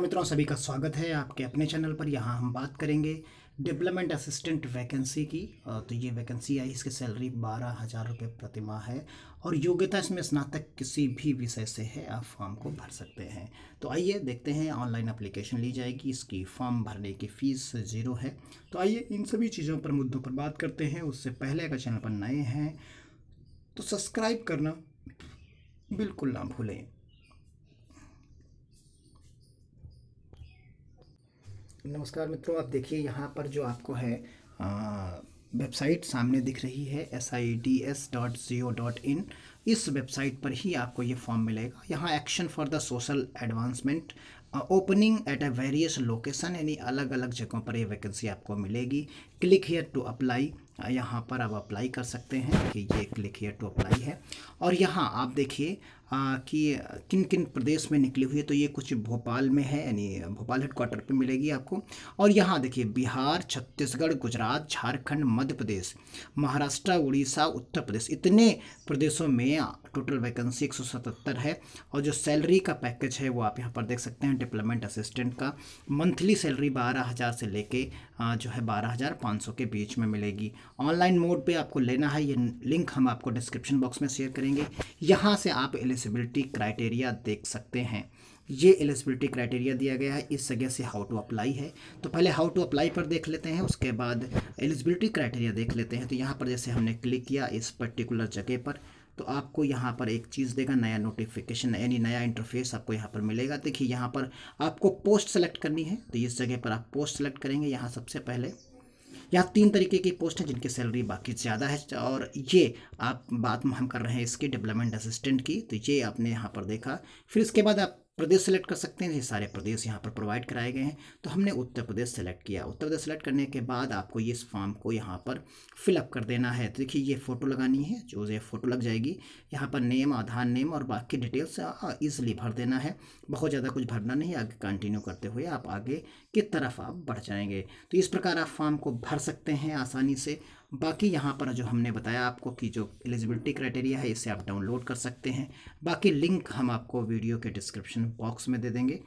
मित्रों सभी का स्वागत है आपके अपने चैनल पर यहाँ हम बात करेंगे डेवलपमेंट असिस्टेंट वैकेंसी की तो ये वैकेंसी आई इसकी सैलरी बारह हज़ार रुपये प्रतिमा है और योग्यता इसमें स्नातक किसी भी विषय से है आप फॉर्म को भर सकते हैं तो आइए देखते हैं ऑनलाइन अप्लीकेशन ली जाएगी इसकी फॉर्म भरने की फ़ीस ज़ीरो है तो आइए इन सभी चीज़ों पर मुद्दों पर बात करते हैं उससे पहले अगर चैनल पर नए हैं तो सब्सक्राइब करना बिल्कुल ना भूलें नमस्कार मित्रों आप देखिए यहाँ पर जो आपको है वेबसाइट सामने दिख रही है S I D S dot G O dot IN इस वेबसाइट पर ही आपको ये फॉर्म मिलेगा यहाँ action for the social advancement opening at a various location यानी अलग अलग जगहों पर ये वैकेंसी आपको मिलेगी क्लिक हेयर टू अप्लाई यहाँ पर आप अप्लाई कर सकते हैं कि ये क्लिक हेयर टू अप्लाई है और यहाँ आप देखिए कि किन किन प्रदेश में निकली हुई है तो ये कुछ भोपाल में है यानी भोपाल हेडक्वार्टर पे मिलेगी आपको और यहाँ देखिए बिहार छत्तीसगढ़ गुजरात झारखंड मध्य प्रदेश महाराष्ट्र उड़ीसा उत्तर प्रदेश इतने प्रदेशों में टोटल वैकेंसी एक है और जो सैलरी का पैकेज है वो आप यहाँ पर देख सकते हैं डिप्लोमेंट असिस्टेंट का मंथली सैलरी बारह हज़ार से लेके जो है बारह हज़ार पाँच सौ के बीच में मिलेगी ऑनलाइन मोड पे आपको लेना है ये लिंक हम आपको डिस्क्रिप्शन बॉक्स में शेयर करेंगे यहाँ से आप एलिजिबिलिटी क्राइटेरिया देख सकते हैं ये एलिजिबिलिटी क्राइटेरिया दिया गया है इस जगह से हाउ टू अप्लाई है तो पहले हाउ टू अप्लाई पर देख लेते हैं उसके बाद एलिजिबिलिटी क्राइटेरिया देख लेते हैं तो यहाँ पर जैसे हमने क्लिक किया इस पर्टिकुलर जगह पर तो आपको यहाँ पर एक चीज़ देगा नया नोटिफिकेशन यानी नया इंटरफेस आपको यहाँ पर मिलेगा देखिए यहाँ पर आपको पोस्ट सेलेक्ट करनी है तो इस जगह पर आप पोस्ट सेलेक्ट करेंगे यहाँ सबसे पहले यहाँ तीन तरीके की पोस्ट हैं जिनकी सैलरी बाकी ज़्यादा है और ये आप बात हम कर रहे हैं इसके डेवलपमेंट असिस्टेंट की तो ये आपने यहाँ पर देखा फिर इसके बाद आप प्रदेश सेलेक्ट कर सकते हैं ये सारे प्रदेश यहाँ पर प्रोवाइड कराए गए हैं तो हमने उत्तर प्रदेश सेलेक्ट किया उत्तर प्रदेश सेलेक्ट करने के बाद आपको ये इस फॉर्म को यहाँ पर फिलअप कर देना है तो देखिए ये फ़ोटो लगानी है जो ये फ़ोटो लग जाएगी यहाँ पर नेम आधार नेम और बाकी डिटेल्स ईजिली भर देना है बहुत ज़्यादा कुछ भरना नहीं आगे कंटिन्यू करते हुए आप आगे की तरफ आप बढ़ जाएंगे तो इस प्रकार आप फॉर्म को भर सकते हैं आसानी से बाकी यहाँ पर जो हमने बताया आपको कि जो एलिजिबिलिटी क्राइटेरिया है इसे आप डाउनलोड कर सकते हैं बाकी लिंक हम आपको वीडियो के डिस्क्रिप्शन बॉक्स में दे देंगे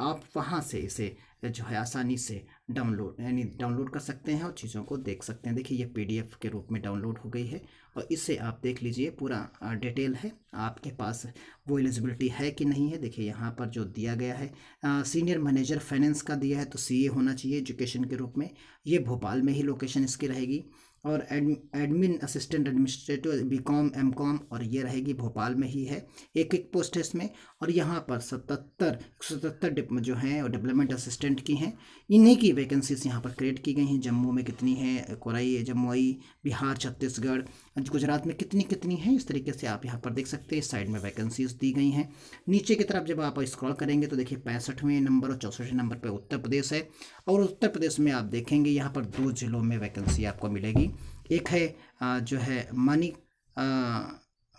आप वहाँ से इसे जो है आसानी से डाउनलोड यानी डाउनलोड कर सकते हैं और चीज़ों को देख सकते हैं देखिए ये पीडीएफ के रूप में डाउनलोड हो गई है और इसे आप देख लीजिए पूरा डिटेल है आपके पास वो एलिजिबिलिटी है कि नहीं है देखिए यहाँ पर जो दिया गया है आ, सीनियर मैनेजर फाइनेंस का दिया है तो सीए होना चाहिए एजुकेशन के रूप में ये भोपाल में ही लोकेशन इसकी रहेगी और admin assistant administrative B Com M Com और ये रहेगी भोपाल में ही है एक एक पोस्ट है इसमें और यहाँ पर सतहत्तर एक सौ सतहत्तर जो हैं और डेवलपमेंट असिस्टेंट की हैं इन्हीं की वैकेंसीज यहाँ पर क्रिएट की गई हैं जम्मू में कितनी हैं कोराई जम्मूई बिहार छत्तीसगढ़ गुजरात में कितनी कितनी हैं इस तरीके से आप यहाँ पर देख सकते हैं इस साइड में वैकेंसीज दी गई हैं नीचे की तरफ जब आप स्क्रॉल करेंगे तो देखिए पैंसठवें नंबर और चौसठवें नंबर पर उत्तर प्रदेश है और उत्तर प्रदेश में आप देखेंगे यहाँ पर दो जिलों में वैकेंसी आपको मिलेगी एक है जो है मनिक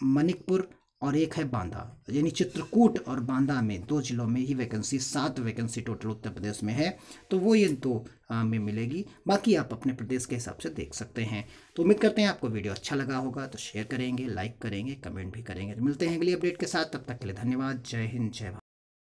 मणिकपुर और एक है बांदा यानी चित्रकूट और बांदा में दो जिलों में ही वैकेंसी सात वैकेंसी टोटल उत्तर प्रदेश में है तो वो ये दो में मिलेगी बाकी आप अपने प्रदेश के हिसाब से देख सकते हैं तो उम्मीद करते हैं आपको वीडियो अच्छा लगा होगा तो शेयर करेंगे लाइक करेंगे कमेंट भी करेंगे तो मिलते हैं अगली अपडेट के साथ तब तक के लिए धन्यवाद जय हिंद जय भारत